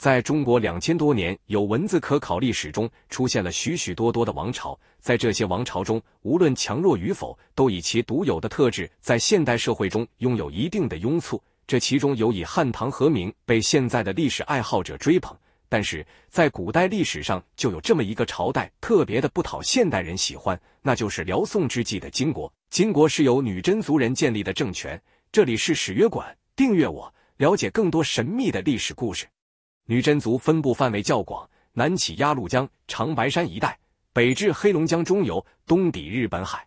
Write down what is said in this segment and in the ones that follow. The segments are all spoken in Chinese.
在中国两千多年有文字可考历史中，出现了许许多多的王朝。在这些王朝中，无论强弱与否，都以其独有的特质，在现代社会中拥有一定的拥簇。这其中有以汉唐和名被现在的历史爱好者追捧，但是在古代历史上就有这么一个朝代，特别的不讨现代人喜欢，那就是辽宋之际的金国。金国是由女真族人建立的政权。这里是史约馆，订阅我，了解更多神秘的历史故事。女真族分布范围较广，南起鸭绿江、长白山一带，北至黑龙江中游，东抵日本海。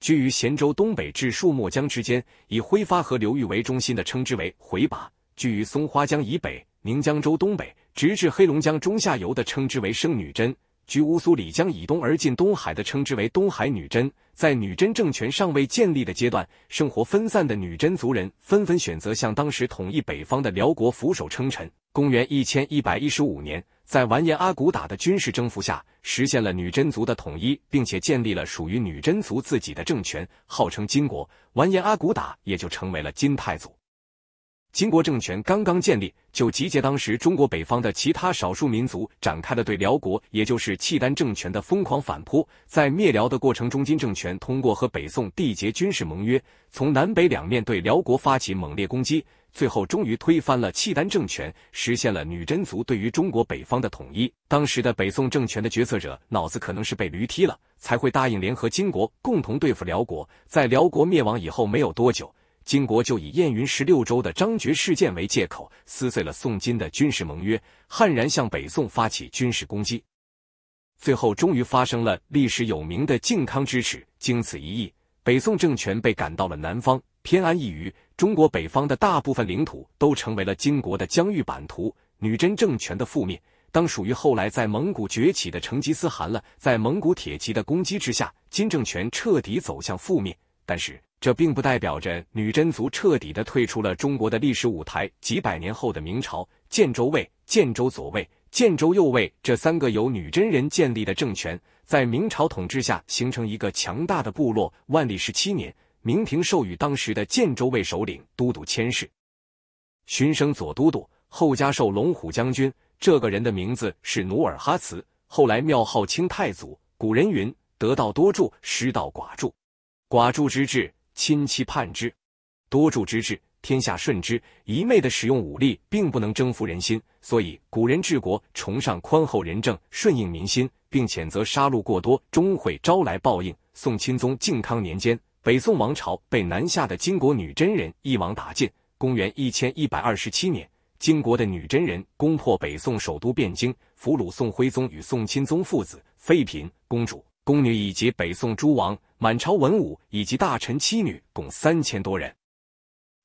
居于咸州东北至树末江之间，以挥发河流域为中心的，称之为回拔；居于松花江以北、宁江州东北，直至黑龙江中下游的，称之为生女真；居乌苏里江以东而近东海的，称之为东海女真。在女真政权尚未建立的阶段，生活分散的女真族人纷纷选择向当时统一北方的辽国俯首称臣。公元一千一百一十五年，在完颜阿骨打的军事征服下，实现了女真族的统一，并且建立了属于女真族自己的政权，号称金国。完颜阿骨打也就成为了金太祖。金国政权刚刚建立，就集结当时中国北方的其他少数民族，展开了对辽国，也就是契丹政权的疯狂反扑。在灭辽的过程中，金政权通过和北宋缔结军事盟约，从南北两面对辽国发起猛烈攻击。最后，终于推翻了契丹政权，实现了女真族对于中国北方的统一。当时的北宋政权的决策者脑子可能是被驴踢了，才会答应联合金国共同对付辽国。在辽国灭亡以后没有多久，金国就以燕云十六州的张觉事件为借口，撕碎了宋金的军事盟约，悍然向北宋发起军事攻击。最后，终于发生了历史有名的靖康之耻。经此一役，北宋政权被赶到了南方。偏安一隅，中国北方的大部分领土都成为了金国的疆域版图。女真政权的覆灭，当属于后来在蒙古崛起的成吉思汗了。在蒙古铁骑的攻击之下，金政权彻底走向覆灭。但是，这并不代表着女真族彻底的退出了中国的历史舞台。几百年后的明朝，建州卫、建州左卫、建州右卫这三个由女真人建立的政权，在明朝统治下形成一个强大的部落。万历十七年。明廷授予当时的建州卫首领都督千事，寻升左都督，后加授龙虎将军。这个人的名字是努尔哈赤，后来庙号清太祖。古人云：“得道多助，失道寡助。寡助之至，亲戚叛之；多助之至，天下顺之。”一味的使用武力，并不能征服人心。所以古人治国，崇尚宽厚仁政，顺应民心，并谴责杀戮过多，终会招来报应。宋钦宗靖康年间。北宋王朝被南下的金国女真人一网打尽。公元一千一百二十七年，金国的女真人攻破北宋首都汴京，俘虏宋徽宗与宋钦宗父子、妃嫔、公主、宫女以及北宋诸王、满朝文武以及大臣妻女共三千多人，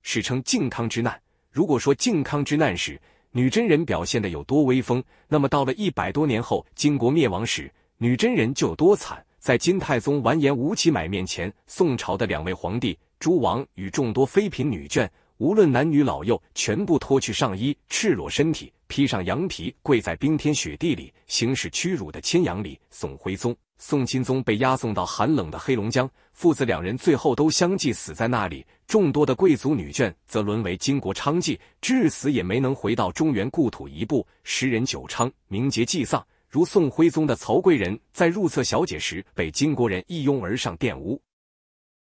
史称靖康之难。如果说靖康之难时女真人表现的有多威风，那么到了一百多年后金国灭亡时，女真人就有多惨。在金太宗完颜吴乞买面前，宋朝的两位皇帝、诸王与众多妃嫔女眷，无论男女老幼，全部脱去上衣，赤裸身体，披上羊皮，跪在冰天雪地里，行使屈辱的牵羊礼。宋徽宗、宋钦宗被押送到寒冷的黑龙江，父子两人最后都相继死在那里。众多的贵族女眷则沦为金国娼妓，至死也没能回到中原故土一步。十人九娼，名节祭丧。如宋徽宗的曹贵人在入厕小姐时被金国人一拥而上玷污，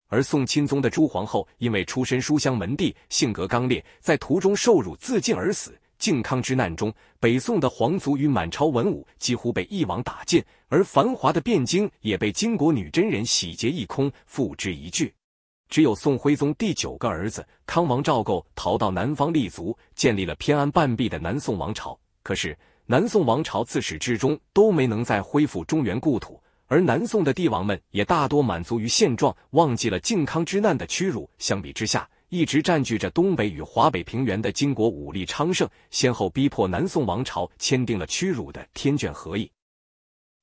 而宋钦宗的朱皇后因为出身书香门第、性格刚烈，在途中受辱自尽而死。靖康之难中，北宋的皇族与满朝文武几乎被一网打尽，而繁华的汴京也被金国女真人洗劫一空，付之一炬。只有宋徽宗第九个儿子康王赵构逃到南方立足，建立了偏安半壁的南宋王朝。可是。南宋王朝自始至终都没能再恢复中原故土，而南宋的帝王们也大多满足于现状，忘记了靖康之难的屈辱。相比之下，一直占据着东北与华北平原的金国武力昌盛，先后逼迫南宋王朝签订了屈辱的《天眷和议》《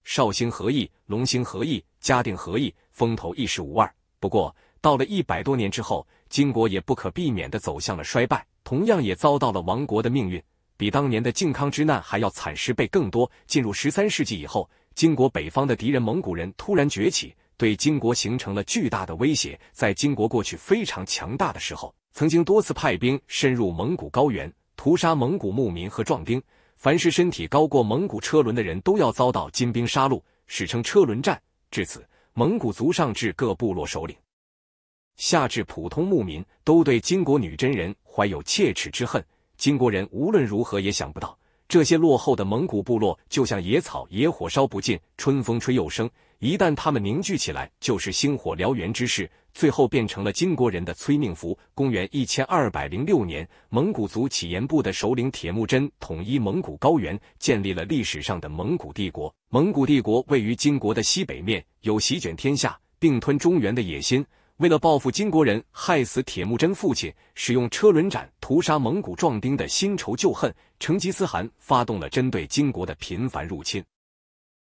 绍兴和议》《隆兴和议》《嘉定和议》，风头一时无二。不过，到了一百多年之后，金国也不可避免的走向了衰败，同样也遭到了亡国的命运。比当年的靖康之难还要惨十倍更多。进入十三世纪以后，金国北方的敌人蒙古人突然崛起，对金国形成了巨大的威胁。在金国过去非常强大的时候，曾经多次派兵深入蒙古高原，屠杀蒙古牧民和壮丁。凡是身体高过蒙古车轮的人都要遭到金兵杀戮，史称车轮战。至此，蒙古族上至各部落首领，下至普通牧民，都对金国女真人怀有切齿之恨。金国人无论如何也想不到，这些落后的蒙古部落就像野草、野火烧不尽，春风吹又生。一旦他们凝聚起来，就是星火燎原之势，最后变成了金国人的催命符。公元一千二百零六年，蒙古族乞颜部的首领铁木真统一蒙古高原，建立了历史上的蒙古帝国。蒙古帝国位于金国的西北面，有席卷天下、并吞中原的野心。为了报复金国人害死铁木真父亲，使用车轮斩屠杀蒙古壮丁的新仇旧恨，成吉思汗发动了针对金国的频繁入侵，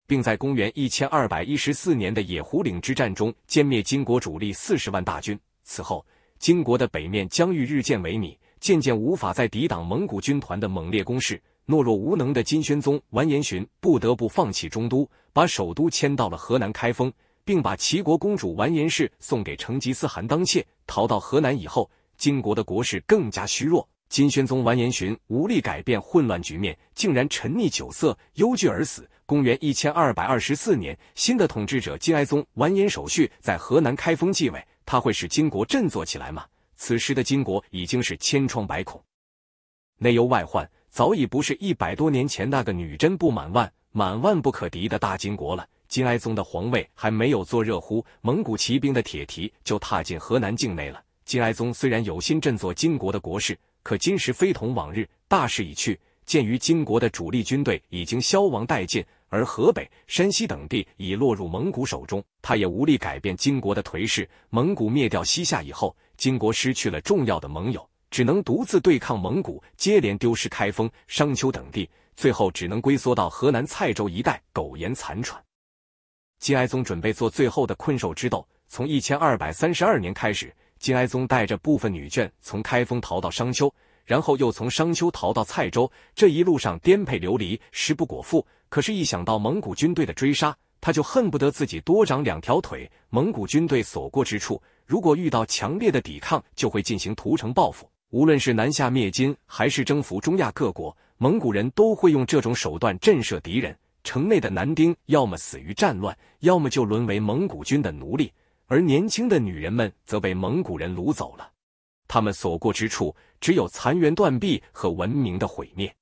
并在公元一千二百一十四年的野狐岭之战中歼灭金国主力四十万大军。此后，金国的北面疆域日渐萎靡，渐渐无法再抵挡蒙古军团的猛烈攻势。懦弱无能的金宣宗完颜珣不得不放弃中都，把首都迁到了河南开封。并把齐国公主完颜氏送给成吉思汗当妾。逃到河南以后，金国的国势更加虚弱。金宣宗完颜询无力改变混乱局面，竟然沉溺酒色，忧惧而死。公元一千二百二十四年，新的统治者金哀宗完颜守绪在河南开封继位。他会使金国振作起来吗？此时的金国已经是千疮百孔，内忧外患早已不是一百多年前那个女真不满万、满万不可敌的大金国了。金哀宗的皇位还没有坐热乎，蒙古骑兵的铁蹄就踏进河南境内了。金哀宗虽然有心振作金国的国事，可金时非同往日，大势已去。鉴于金国的主力军队已经消亡殆尽，而河北、山西等地已落入蒙古手中，他也无力改变金国的颓势。蒙古灭掉西夏以后，金国失去了重要的盟友，只能独自对抗蒙古，接连丢失开封、商丘等地，最后只能龟缩到河南蔡州一带苟延残喘。金哀宗准备做最后的困兽之斗。从一千二百三十二年开始，金哀宗带着部分女眷从开封逃到商丘，然后又从商丘逃到蔡州。这一路上颠沛流离，食不果腹。可是，一想到蒙古军队的追杀，他就恨不得自己多长两条腿。蒙古军队所过之处，如果遇到强烈的抵抗，就会进行屠城报复。无论是南下灭金，还是征服中亚各国，蒙古人都会用这种手段震慑敌人。城内的男丁要么死于战乱，要么就沦为蒙古军的奴隶；而年轻的女人们则被蒙古人掳走了。他们所过之处，只有残垣断壁和文明的毁灭。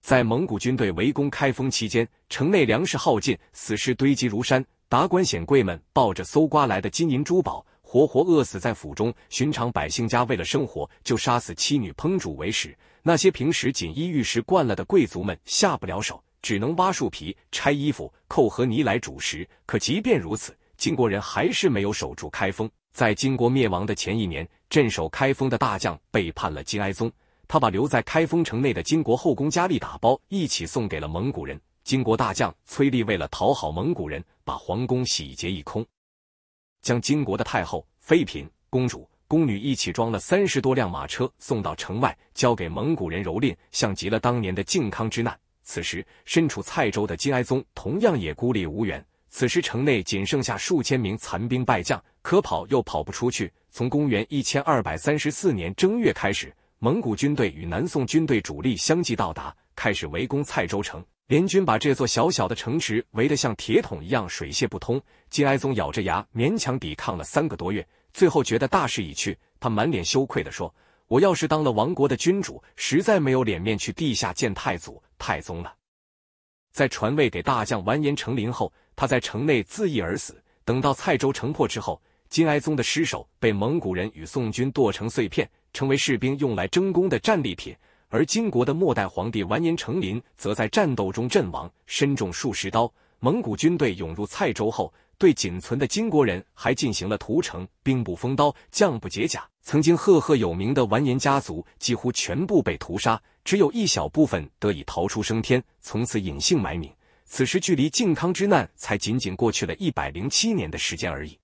在蒙古军队围攻开封期间，城内粮食耗尽，死尸堆积如山。达官显贵们抱着搜刮来的金银珠宝，活活饿死在府中；寻常百姓家为了生活，就杀死妻女烹煮为食。那些平时锦衣玉食惯了的贵族们下不了手。只能挖树皮、拆衣服、扣河泥来煮食。可即便如此，金国人还是没有守住开封。在金国灭亡的前一年，镇守开封的大将背叛了金哀宗，他把留在开封城内的金国后宫佳丽打包一起送给了蒙古人。金国大将崔立为了讨好蒙古人，把皇宫洗劫一空，将金国的太后、妃嫔、公主、宫女一起装了三十多辆马车送到城外，交给蒙古人蹂躏，像极了当年的靖康之难。此时身处蔡州的金哀宗同样也孤立无援。此时城内仅剩下数千名残兵败将，可跑又跑不出去。从公元一千二百三十四年正月开始，蒙古军队与南宋军队主力相继到达，开始围攻蔡州城。联军把这座小小的城池围得像铁桶一样，水泄不通。金哀宗咬着牙，勉强抵抗了三个多月，最后觉得大势已去，他满脸羞愧地说：“我要是当了亡国的君主，实在没有脸面去地下见太祖。”太宗了，在传位给大将完颜成林后，他在城内自缢而死。等到蔡州城破之后，金哀宗的尸首被蒙古人与宋军剁成碎片，成为士兵用来争功的战利品。而金国的末代皇帝完颜成林则在战斗中阵亡，身中数十刀。蒙古军队涌入蔡州后，对仅存的金国人还进行了屠城，兵不封刀，将不解甲。曾经赫赫有名的完颜家族几乎全部被屠杀。只有一小部分得以逃出升天，从此隐姓埋名。此时距离靖康之难才仅仅过去了一百零七年的时间而已。